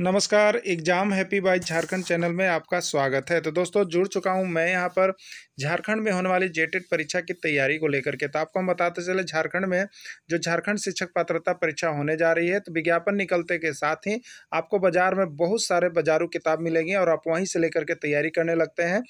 नमस्कार exam happy by Jharkhand channel में आपका स्वागत है तो दोस्तों जुड़ चुका हूं मैं यहां पर झारखंड में होने वाली जेटेड e परीक्षा की तैयारी को लेकर के तो आपको हम बताते चले झारखंड में जो झारखंड शिक्षक पात्रता परीक्षा होने जा रही है तो विज्ञापन निकलते के साथ ही आपको बाजार में बहुत सारे बाजारू किताब मिलेंगी और आप वहीं से लेकर के तैयारी करने लगते हैं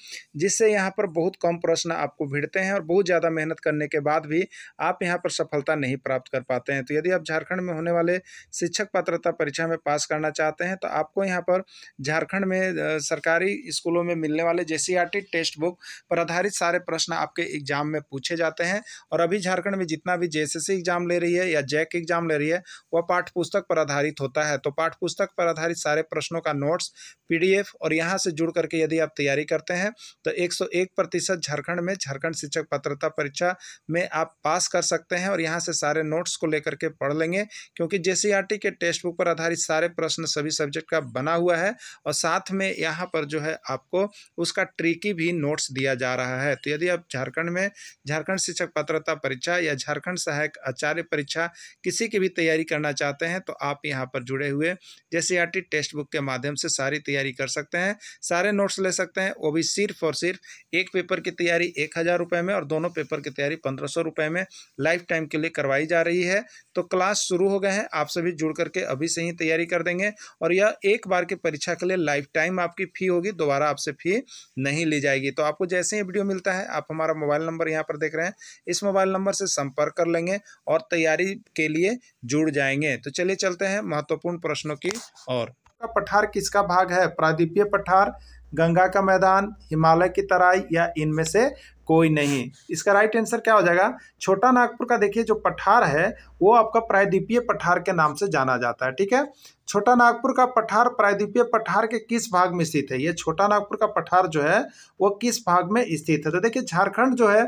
जिससे यहाँ पर बहुत कम प्रश्न आपको भिड़ते हैं और बहुत ज़्यादा मेहनत करने के बाद भी आप यहाँ पर सफलता नहीं प्राप्त कर पाते हैं तो यदि आप झारखंड में होने वाले शिक्षक पात्रता परीक्षा में पास करना चाहते हैं तो आपको यहाँ पर झारखंड में सरकारी स्कूलों में मिलने वाले जे टेक्स्ट बुक पर आधारित सारे प्रश्न आपके एग्जाम में पूछे जाते हैं और अभी झारखंड में जितना भी जे एग्जाम ले रही है या जैक एग्जाम ले रही है वह पाठ्य पुस्तक पर आधारित होता है तो पाठ्य पुस्तक पर आधारित सारे प्रश्नों का नोट्स पीडीएफ और यहाँ से जुड़ करके यदि आप तैयारी करते हैं तो एक प्रतिशत झारखंड में झारखंड शिक्षक पत्रता परीक्षा में आप पास कर सकते हैं और यहाँ से सारे नोट्स को लेकर के पढ़ लेंगे क्योंकि जे के टेक्स्ट बुक पर आधारित सारे प्रश्न सभी सभी सब्जेक्ट का बना हुआ है और साथ में यहाँ पर जो है आपको उसका ट्रिकी भी नोट्स दिया जा रहा है तो यदि आप झारखंड में झारखंड शिक्षक पात्रता परीक्षा या झारखंड सहायक आचार्य परीक्षा किसी की भी तैयारी करना चाहते हैं तो आप यहाँ पर जुड़े हुए जैसे टेक्स्ट बुक के माध्यम से सारी तैयारी कर सकते हैं सारे नोट्स ले सकते हैं वो भी सिर्फ और सिर्फ एक पेपर की तैयारी एक हज़ार रुपये में और दोनों पेपर की तैयारी पंद्रह सौ रुपये में लाइफ टाइम के लिए करवाई जा रही है तो क्लास शुरू हो गए हैं आप सभी जुड़ करके अभी से ही तैयारी कर देंगे और यह एक बार के परीक्षा के लिए लाइफ टाइम आपकी फ़ी होगी दोबारा आपसे फ़ी नहीं ली जाएगी तो आपको जैसे ही वीडियो मिलता है आप हमारा मोबाइल नंबर यहाँ पर देख रहे हैं इस मोबाइल नंबर से संपर्क कर लेंगे और तैयारी के लिए जुड़ जाएंगे तो चलिए चलते हैं महत्वपूर्ण प्रश्नों की और पठार किसका भाग है प्रादीपीय पठार गंगा का मैदान हिमालय की तराई या इनमें से कोई नहीं इसका राइट आंसर क्या हो जाएगा छोटा नागपुर का देखिए जो पठार है वो आपका प्रायद्वीपीय पठार के नाम से जाना जाता है ठीक है छोटा नागपुर का पठार प्रायद्वीपीय पठार के किस भाग में स्थित है ये छोटा नागपुर का पठार जो है वो किस भाग में स्थित है तो देखिए झारखंड जो है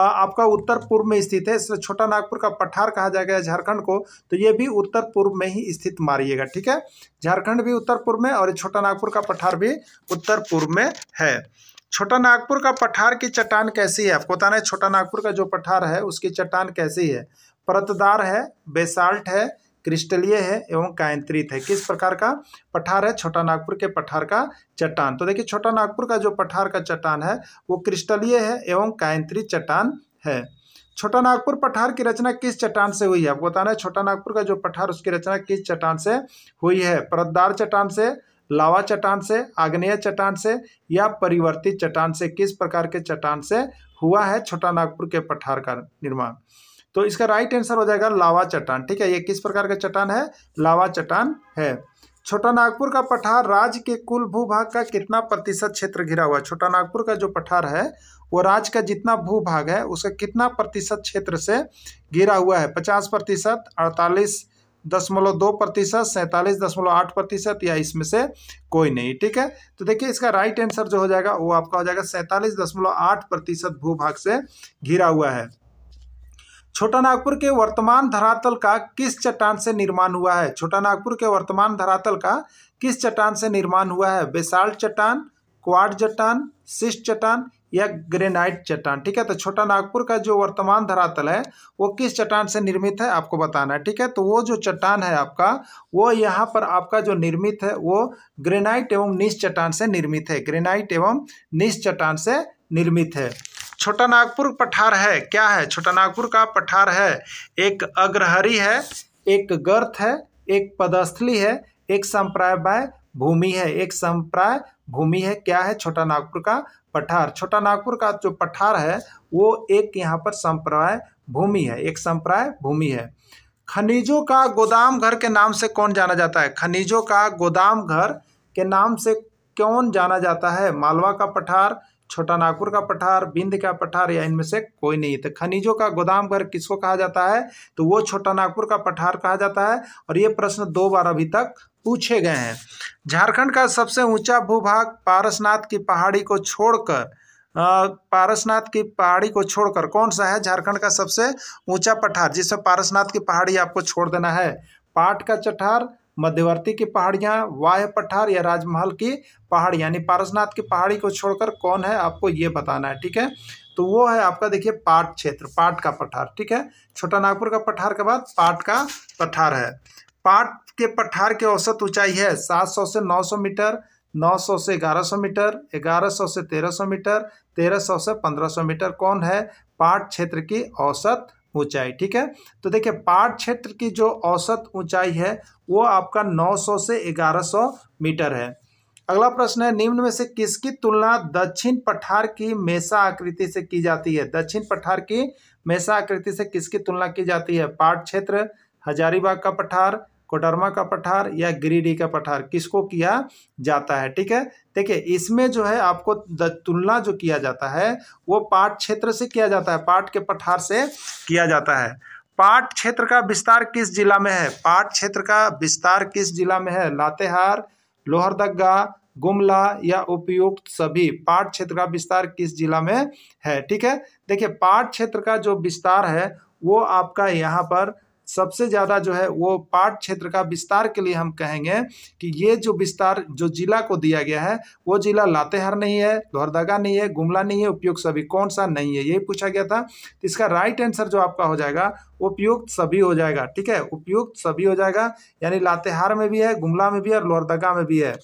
आपका उत्तर पूर्व में स्थित है इसलिए छोटा नागपुर का पठार कहा जाएगा झारखंड को तो ये भी उत्तर पूर्व में ही स्थित मारिएगा ठीक है झारखंड भी उत्तर पूर्व में और छोटा नागपुर का पठार भी उत्तर पूर्व में है छोटा नागपुर का पठार की चट्टान कैसी है आपको बताना है छोटा नागपुर का जो पठार है उसकी चट्टान कैसी है परतदार है बेसाल्ट है क्रिस्टलीय है एवं कायंत्रित है किस प्रकार का पठार है छोटा नागपुर के पठार का चट्टान तो देखिए छोटा नागपुर का जो पठार का चट्टान है वो क्रिस्टलीय है एवं कायंत्रित चट्टान है छोटा नागपुर पठार की रचना किस चट्टान से हुई है आपको बताना है छोटा नागपुर का जो पठार उसकी रचना किस चट्टान से हुई है परतदार चट्टान से लावा चट्टान से आग्नेय चट्टान से या परिवर्तित चट्टान से किस प्रकार के चट्टान से हुआ है छोटा नागपुर के पठार का निर्माण तो इसका राइट आंसर हो जाएगा लावा चट्टान ठीक है ये किस प्रकार का चट्टान है लावा चट्टान है छोटा नागपुर का पठार राज्य के कुल भूभाग का कितना प्रतिशत क्षेत्र घिरा हुआ है छोटा नागपुर का जो पठार है वो राज्य का जितना भूभाग है उसका कितना प्रतिशत क्षेत्र से घिरा हुआ है पचास प्रतिशत अड़तालीस दशमलव दो प्रतिशत सैंतालीस दशमलव आठ प्रतिशत या इसमें से कोई नहीं ठीक है तो देखिए इसका राइट आंसर जो हो जाएगा वो आपका हो जाएगा सैंतालीस दशमलव आठ प्रतिशत भूभाग से घिरा हुआ है छोटा नागपुर के वर्तमान धरातल का किस चट्टान से निर्माण हुआ है छोटा नागपुर के वर्तमान धरातल का किस चट्टान से निर्माण हुआ है बेसाल्ट चट्टान क्वाड चट्टान सिस्ट चट्टान या ग्रेनाइट चट्टान ठीक है तो छोटा नागपुर का जो वर्तमान धरातल है वो किस चट्टान से निर्मित है आपको बताना है ठीक है तो वो जो चट्टान है आपका वो यहाँ पर आपका जो निर्मित है वो ग्रेनाइट एवं निश चट्टान से निर्मित है ग्रेनाइट एवं निश चट्टान से निर्मित है छोटा नागपुर पठार है क्या है छोटा नागपुर का पठार है एक अग्रहरी है एक गर्थ है एक पदस्थली है एक संप्राय भूमि है एक संप्राय भूमि है क्या है छोटा नागपुर का पठार छोटा नागपुर का जो पठार है वो एक यहाँ पर संप्रदाय भूमि है एक संप्रदाय भूमि है खनिजों का गोदाम घर के नाम से कौन जाना जाता है खनिजों का गोदाम घर के नाम से कौन जाना जाता है मालवा का पठार छोटा नागपुर का पठार बिंद का पठार या इनमें से कोई नहीं तो खनिजों का गोदाम घर किसको कहा जाता है तो वो छोटा नागपुर का पठार कहा जाता है और ये प्रश्न दो बार अभी तक पूछे गए हैं झारखंड का सबसे ऊंचा भूभाग पारसनाथ की पहाड़ी को छोड़कर पारसनाथ की पहाड़ी को छोड़कर कौन सा है झारखंड का सबसे ऊंचा पठार जिसमें पारसनाथ की पहाड़ी आपको छोड़ देना है पाट का चठार मध्यवर्ती की पहाड़ियाँ वाह पठार या राजमहल की पहाड़ी यानी पारसनाथ की पहाड़ी को छोड़कर कौन है आपको ये बताना है ठीक है तो वो है आपका देखिए पाट क्षेत्र पाट का पठार ठीक है छोटा नागपुर का पठार के बाद पाट का पठार है पाठ के पठार की औसत ऊंचाई है 700 से 900 मीटर 900 से 1100 मीटर 1100 से 1300 मीटर 1300 से 1500 मीटर कौन है पाठ क्षेत्र की औसत ऊंचाई ठीक है तो देखिए पाठ क्षेत्र की जो औसत ऊंचाई है वो आपका 900 से 1100 मीटर है अगला प्रश्न है निम्न में से किसकी तुलना दक्षिण पठार की मेसा आकृति से की जाती है दक्षिण पठार की मेसा आकृति से किसकी तुलना की जाती है पाठ क्षेत्र हजारीबाग का पठार कोटरमा का पठार या गिरिडीह का पठार किसको किया जाता है ठीक है देखिए इसमें जो है आपको तुलना जो किया जाता है वो पाट क्षेत्र से किया जाता है पाट के पठार से किया जाता है पाट क्षेत्र का विस्तार किस जिला में है पाट क्षेत्र का विस्तार किस जिला में है लातेहार लोहरदगा गुमला या उपयुक्त सभी पाट क्षेत्र का विस्तार किस जिला में है ठीक है देखिए पाट क्षेत्र का जो विस्तार है वो आपका यहाँ पर सबसे ज़्यादा जो है वो पाट क्षेत्र का विस्तार के लिए हम कहेंगे कि ये जो विस्तार जो जिला को दिया गया है वो जिला लातेहार नहीं है लोहरदगा नहीं है गुमला नहीं है उपयुक्त सभी कौन सा नहीं है यही पूछा गया था तो इसका राइट आंसर जो आपका हो जाएगा उपयुक्त सभी हो जाएगा ठीक है उपयुक्त सभी हो जाएगा यानी लातेहार में भी है गुमला में भी है और लोहरदगा में भी है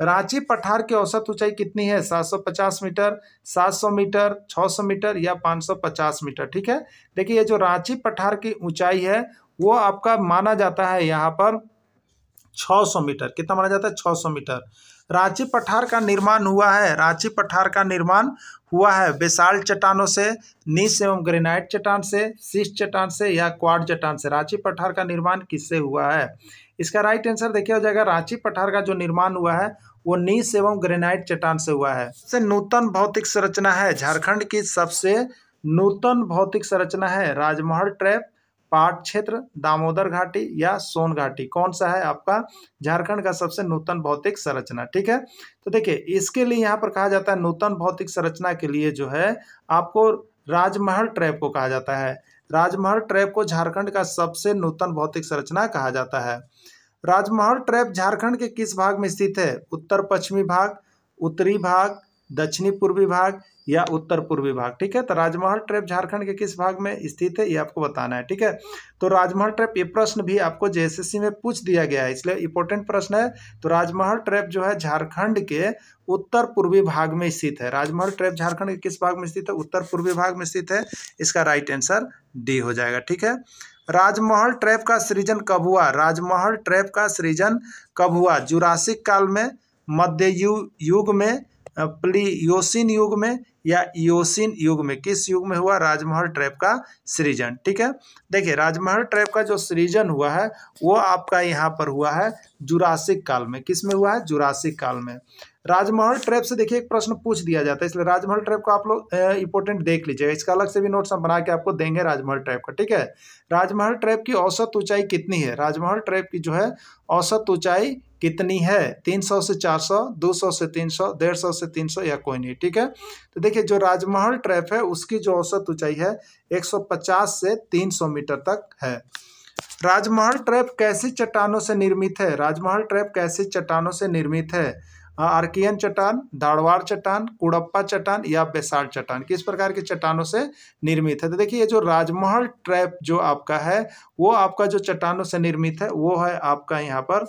रांची पठार की औसत ऊंचाई कितनी है 750 मीटर 700 मीटर 600 मीटर या 550 मीटर ठीक है देखिए ये जो रांची पठार की ऊंचाई है वो आपका माना जाता है यहाँ पर 600 मीटर कितना माना जाता है 600 मीटर रांची पठार का निर्माण हुआ है रांची पठार का निर्माण हुआ है बेसाल चट्टानों से नीस एवं ग्रेनाइट चट्टान से सीस चट्टान से या क्वाड चट्टान से रांची पठार का निर्माण किससे हुआ है इसका राइट आंसर देखिए हो जाएगा रांची पठार का जो निर्माण हुआ है वो नीस एवं ग्रेनाइट चट्टान से हुआ है सबसे नूतन भौतिक संरचना है झारखंड की सबसे नूतन भौतिक संरचना है राजमहल ट्रैप पाट क्षेत्र दामोदर घाटी या सोन घाटी कौन सा है आपका झारखंड का सबसे नूतन भौतिक संरचना ठीक है तो देखिए इसके लिए यहाँ पर कहा जाता है नूतन भौतिक संरचना के लिए जो है आपको राजमहल ट्रैप को कहा जाता है राजमहल ट्रैप को झारखंड का सबसे नूतन भौतिक संरचना कहा जाता है राजमहल ट्रैप झारखंड के किस भाग में स्थित है उत्तर पश्चिमी भाग उत्तरी भाग दक्षिणी पूर्वी भाग या उत्तर पूर्वी भाग ठीक है तो राजमहल ट्रैप झारखंड के किस भाग में स्थित है ये आपको बताना है ठीक है तो राजमहल ट्रैप ये प्रश्न भी आपको जेएसएससी में पूछ दिया गया है इसलिए इंपॉर्टेंट प्रश्न है तो राजमहल ट्रैप जो है झारखंड के उत्तर पूर्वी भाग में स्थित है राजमहल ट्रैप झारखंड के किस भाग में स्थित है उत्तर पूर्वी भाग में स्थित है इसका राइट आंसर डी हो जाएगा ठीक है राजमहल ट्रैप का सृजन कब हुआ राजमहल ट्रैप का सृजन कब हुआ जुरासिक काल में मध्य युग में प्लीयोसिन युग में या ईओसिन युग में किस युग में हुआ राजमहल ट्रैप का सृजन ठीक है देखिए राजमहल ट्रैप का जो सृजन हुआ है वो आपका यहाँ पर हुआ है जुरासिक काल में किस में हुआ है जुरासिक काल में राजमहल ट्रैप से देखिए एक प्रश्न पूछ दिया जाता है इसलिए राजमहल ट्रैप को आप लोग इंपॉर्टेंट देख लीजिएगा इसका अलग से भी नोट्स हम बना के आपको देंगे राजमहल ट्रैप का ठीक है राजमहल ट्रैप की औसत ऊंचाई कितनी है राजमहल ट्रैप की जो है औसत ऊंचाई कितनी है तीन सौ से चार सौ दो सौ से तीन सौ डेढ़ सौ से तीन सौ या कोई नहीं ठीक है तो देखिए जो राजमहल ट्रैप है उसकी जो औसत ऊंचाई है एक सौ पचास से तीन सौ मीटर तक है राजमहल ट्रैप कैसी चट्टानों से निर्मित है राजमहल ट्रैप कैसी चट्टानों से निर्मित है हाँ, आर्कियन चट्टान धाड़वाड़ चट्टान कुड़प्पा चट्टान या बेसाल्ट चट्टान किस प्रकार के चट्टानों से निर्मित है तो देखिए ये जो राजमहल ट्रैप जो आपका है वो आपका जो चट्टानों से निर्मित है वो है आपका यहाँ पर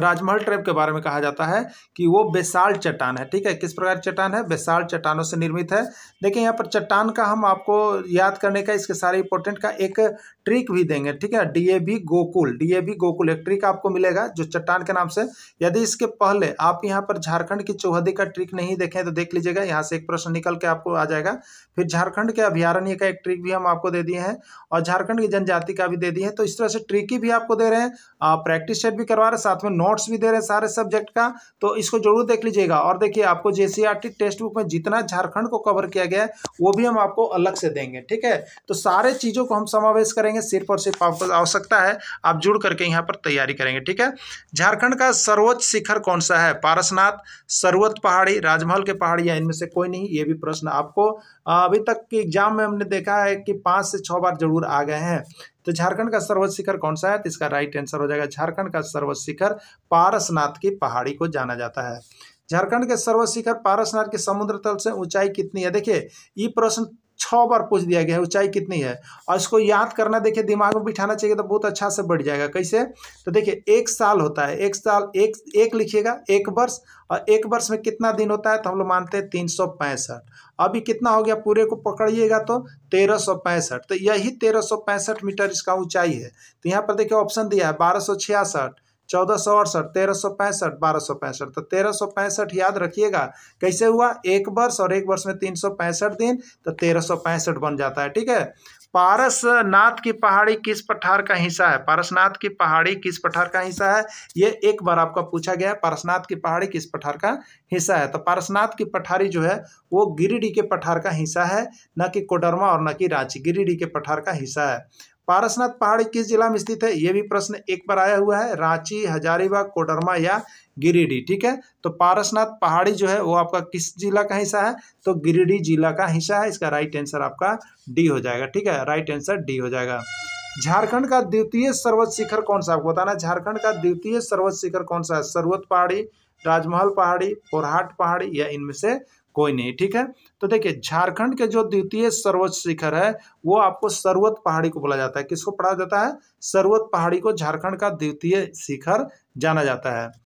राजमहल ट्रैप के बारे में कहा जाता है कि वो बेसाल चट्टान है ठीक है किस प्रकार चट्टान है बेसाल चट्टानों से निर्मित है देखिए यहाँ पर चट्टान का हम आपको याद करने का इसके सारे इंपॉर्टेंट का एक ट्रिक भी देंगे ठीक है डीएबी गोकुल डीएबी गोकुल एक ट्रिक आपको मिलेगा जो चट्टान के नाम से यदि इसके पहले आप यहाँ पर झारखंड की चौहदी का ट्रिक नहीं देखें तो देख लीजिएगा यहाँ से एक प्रश्न निकल के आपको आ जाएगा फिर झारखंड के अभ्यारण्य का एक ट्रिक भी हम आपको दे दिए हैं और झारखंड की जनजाति का भी दे दिए हैं तो इस तरह से ट्रिकी भी आपको दे रहे हैं प्रैक्टिस सेट भी करवा रहे हैं साथ में नोट्स भी दे रहे हैं सारे सब्जेक्ट का तो इसको जरूर देख लीजिएगा और देखिए आपको जे e टेक्स्ट बुक में जितना झारखंड को कवर किया गया है वो भी हम आपको अलग से देंगे ठीक है तो सारे चीज़ों को हम समावेश करेंगे करेंगे सिर्फ और सिर्फ आपको आवश्यकता है आप जुड़ करके यहाँ पर तैयारी करेंगे ठीक है झारखंड का सर्वोच्च शिखर कौन सा है पारसनाथ सर्वत पहाड़ी राजमहल के पहाड़ी या इनमें से कोई नहीं ये भी प्रश्न आपको अभी तक के एग्जाम में हमने देखा है कि पाँच से छः बार जरूर आ गए हैं तो झारखंड का सर्वोच्च शिखर कौन सा है तो इसका राइट आंसर हो जाएगा झारखंड का सर्वोच्च शिखर पारसनाथ की पहाड़ी को जाना जाता है झारखंड के सर्वोच्च शिखर पारसनाथ के समुद्र तल से ऊंचाई कितनी है देखिए ये प्रश्न छः बार पूछ दिया गया है ऊंचाई कितनी है और इसको याद करना देखिए दिमाग में बिठाना चाहिए तो बहुत अच्छा से बढ़ जाएगा कैसे तो देखिए एक साल होता है एक साल एक एक लिखिएगा एक वर्ष और एक वर्ष में कितना दिन होता है तो हम लोग मानते हैं तीन सौ पैंसठ अभी कितना हो गया पूरे को पकड़िएगा तो तेरह सौ पैंसठ तो यही तेरह सौ पैंसठ मीटर इसका ऊंचाई है तो यहाँ पर देखिए ऑप्शन दिया है बारह सौ छियासठ चौदह सौ अड़सठ तेरह सौ पैंसठ बारह सौ पैंसठ तो तेरह सौ पैंसठ याद रखिएगा कैसे हुआ एक वर्ष और एक वर्ष में तीन सौ पैंसठ दिन तो तेरह सौ पैंसठ बन जाता है ठीक है पारसनाथ की पहाड़ी किस पठार का हिस्सा है पारसनाथ की पहाड़ी किस पठार का हिस्सा है ये एक बार आपका पूछा गया है पारसनाथ की पहाड़ी किस पठार का हिस्सा है तो पारसनाथ की पठारी जो है वो गिरिडीह के पठार का हिस्सा है न कि कोडरमा और न कि रांची गिरिडीह के पठार का हिस्सा है पारसनाथ पहाड़ किस जिला में स्थित है ये भी प्रश्न एक बार आया हुआ है रांची हजारीबाग कोडरमा या गिरिडीह ठीक है तो पारसनाथ पहाड़ी जो है वो आपका किस जिला का हिस्सा है तो गिरिडीह जिला का हिस्सा है इसका राइट आंसर आपका डी हो जाएगा ठीक है राइट आंसर डी हो जाएगा झारखंड का द्वितीय सर्वोच्च शिखर कौन सा आपको बताना झारखंड का द्वितीय सर्वोच्च शिखर कौन सा है सर्वोत्त पहाड़ी राजमहल पहाड़ी पोरहाट पहाड़ी या इनमें से कोई नहीं ठीक है तो देखिए झारखंड के जो द्वितीय सर्वोच्च शिखर है वो आपको सर्वत पहाड़ी को बोला जाता है किसको पढ़ा जाता है सर्वत पहाड़ी को झारखंड का द्वितीय शिखर जाना जाता है